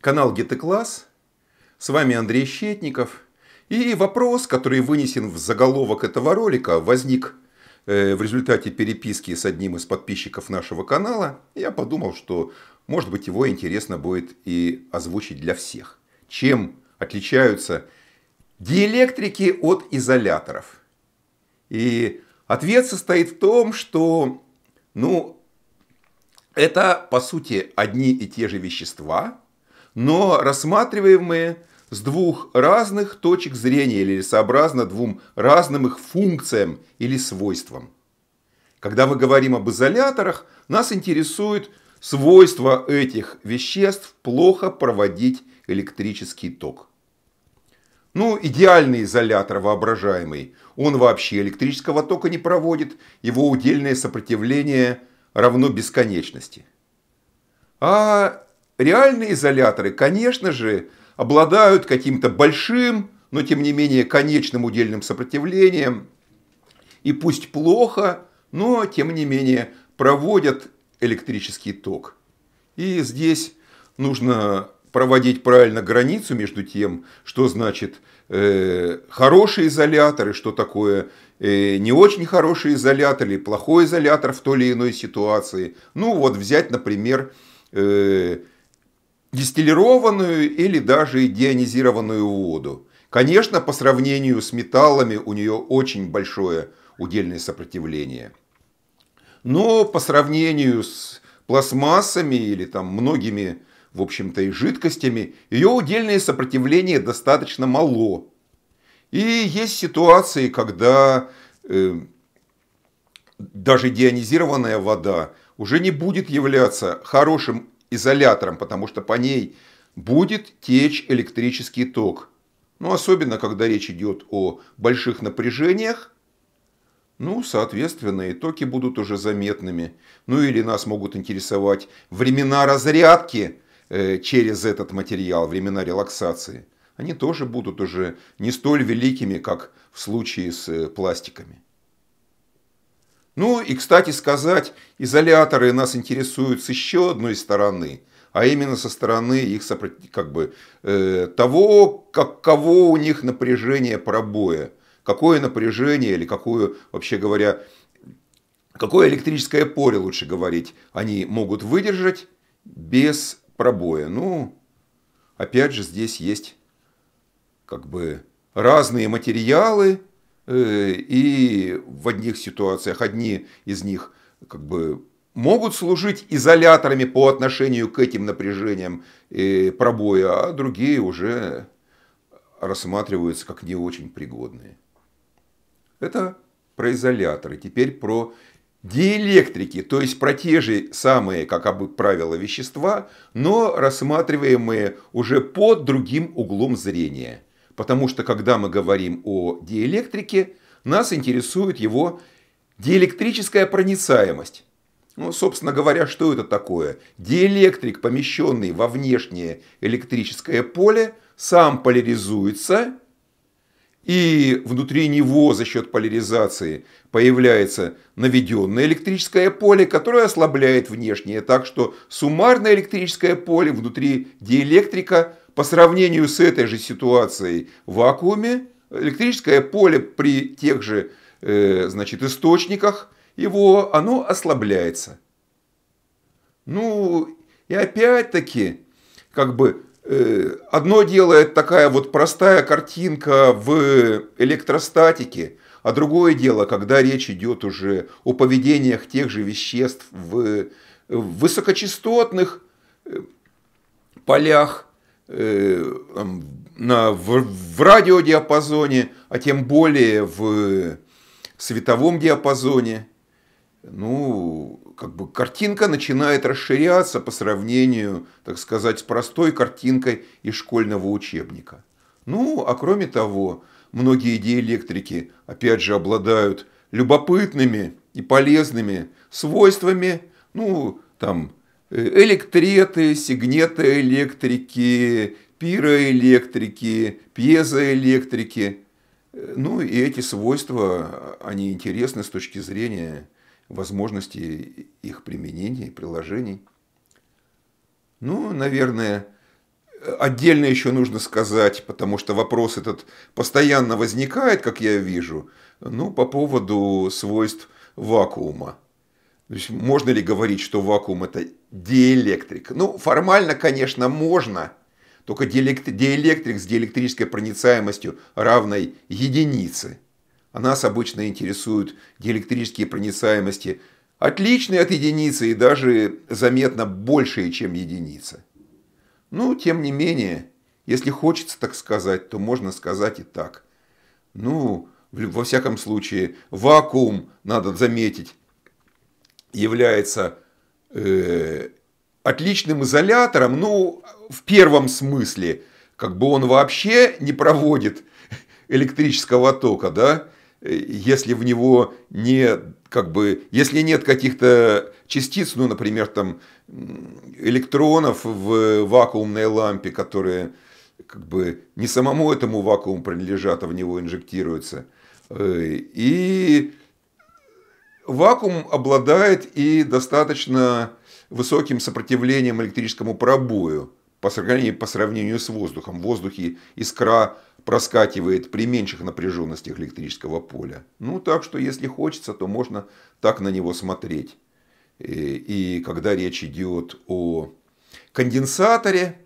канал Класс, С вами Андрей Щетников. И вопрос, который вынесен в заголовок этого ролика, возник э, в результате переписки с одним из подписчиков нашего канала. Я подумал, что, может быть, его интересно будет и озвучить для всех. Чем отличаются диэлектрики от изоляторов? И ответ состоит в том, что, ну, это, по сути, одни и те же вещества, но рассматриваемые с двух разных точек зрения или сообразно двум разным их функциям или свойствам. Когда мы говорим об изоляторах, нас интересует свойство этих веществ плохо проводить электрический ток. Ну, идеальный изолятор воображаемый. Он вообще электрического тока не проводит, его удельное сопротивление равно бесконечности. А Реальные изоляторы, конечно же, обладают каким-то большим, но тем не менее конечным удельным сопротивлением. И пусть плохо, но тем не менее проводят электрический ток. И здесь нужно проводить правильно границу между тем, что значит э, хороший изолятор и что такое э, не очень хороший изолятор или плохой изолятор в той или иной ситуации. Ну вот взять, например, э, дистиллированную или даже дионизированную воду. Конечно, по сравнению с металлами у нее очень большое удельное сопротивление. Но по сравнению с пластмассами или там многими, в общем-то, и жидкостями, ее удельное сопротивление достаточно мало. И есть ситуации, когда э, даже дионизированная вода уже не будет являться хорошим изолятором, потому что по ней будет течь электрический ток. Ну, особенно, когда речь идет о больших напряжениях, ну, соответственно, и токи будут уже заметными. Ну, или нас могут интересовать времена разрядки э, через этот материал, времена релаксации. Они тоже будут уже не столь великими, как в случае с э, пластиками. Ну и, кстати сказать, изоляторы нас интересуют с еще одной стороны, а именно со стороны их как бы, э, того, каково у них напряжение пробоя, какое напряжение или какую, вообще говоря, какое электрическое поле, лучше говорить, они могут выдержать без пробоя. Ну, опять же, здесь есть как бы разные материалы, Э, и в одних ситуациях одни из них как бы могут служить изоляторами по отношению к этим напряжениям и э, пробоя, а другие уже рассматриваются как не очень пригодные. Это про изоляторы. Теперь про диэлектрики, то есть про те же самые, как бы правила вещества, но рассматриваемые уже под другим углом зрения – Потому что, когда мы говорим о диэлектрике, нас интересует его диэлектрическая проницаемость. Ну, собственно говоря, что это такое? Диэлектрик, помещенный во внешнее электрическое поле, сам поляризуется, и внутри него за счет поляризации появляется наведенное электрическое поле, которое ослабляет внешнее, так что суммарное электрическое поле внутри диэлектрика по сравнению с этой же ситуацией в вакууме, электрическое поле при тех же э, значит, источниках его, оно ослабляется. Ну, и опять-таки, как бы, э, одно дело это такая вот простая картинка в электростатике, а другое дело, когда речь идет уже о поведениях тех же веществ в высокочастотных э, полях, Э, на, в, в радиодиапазоне, а тем более в световом диапазоне, ну, как бы картинка начинает расширяться по сравнению, так сказать, с простой картинкой из школьного учебника. Ну, а кроме того, многие диэлектрики, опять же, обладают любопытными и полезными свойствами, ну, там, электреты, сигнеты, электрики, пироэлектрики, пьезоэлектрики. Ну и эти свойства, они интересны с точки зрения возможности их применения и приложений. Ну, наверное, отдельно еще нужно сказать, потому что вопрос этот постоянно возникает, как я вижу, ну, по поводу свойств вакуума. То есть можно ли говорить, что вакуум это диэлектрик? Ну, формально, конечно, можно. Только диэлектрик с диэлектрической проницаемостью равной единице. А нас обычно интересуют диэлектрические проницаемости отличные от единицы и даже заметно большие, чем единица. Ну, тем не менее, если хочется так сказать, то можно сказать и так. Ну, во всяком случае, вакуум, надо заметить, является э, отличным изолятором, ну, в первом смысле, как бы он вообще не проводит электрического тока, да, э, если в него не, как бы, если нет каких-то частиц, ну, например, там, электронов в вакуумной лампе, которые, как бы, не самому этому вакууму принадлежат, а в него инжектируются, э, и вакуум обладает и достаточно высоким сопротивлением электрическому пробою по сравнению, по сравнению с воздухом. В воздухе искра проскакивает при меньших напряженностях электрического поля. Ну, так что, если хочется, то можно так на него смотреть. И, э, и когда речь идет о конденсаторе,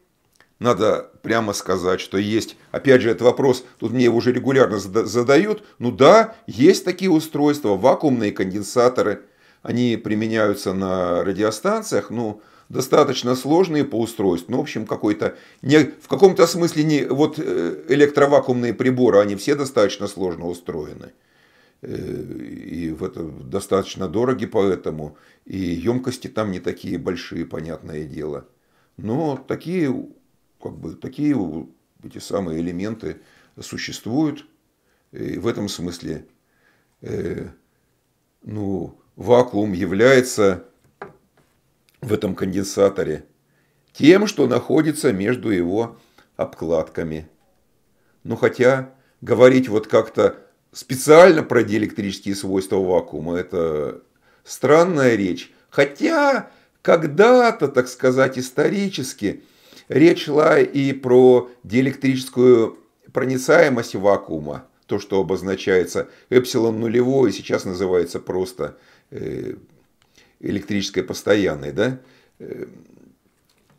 надо прямо сказать, что есть. Опять же, этот вопрос, тут мне его уже регулярно задают. Ну да, есть такие устройства, вакуумные конденсаторы. Они применяются на радиостанциях, ну, достаточно сложные по устройству. Ну, в общем, какой-то, не, в каком-то смысле, не, вот э, электровакуумные приборы, они все достаточно сложно устроены э, и в это достаточно дороги поэтому, и емкости там не такие большие, понятное дело. Но такие как бы такие эти самые элементы существуют. И в этом смысле э, ну, вакуум является в этом конденсаторе тем, что находится между его обкладками. Ну хотя говорить вот как-то специально про диэлектрические свойства вакуума это странная речь. Хотя когда-то, так сказать, исторически – Речь шла и про диэлектрическую проницаемость вакуума, то, что обозначается эпсилон нулевой, сейчас называется просто э, электрической постоянной, да, э,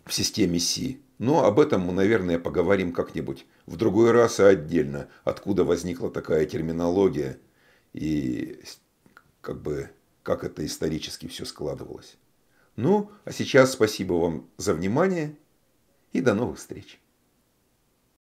в системе Си. Но об этом мы, наверное, поговорим как-нибудь в другой раз и отдельно, откуда возникла такая терминология и как бы как это исторически все складывалось. Ну, а сейчас спасибо вам за внимание и до новых встреч.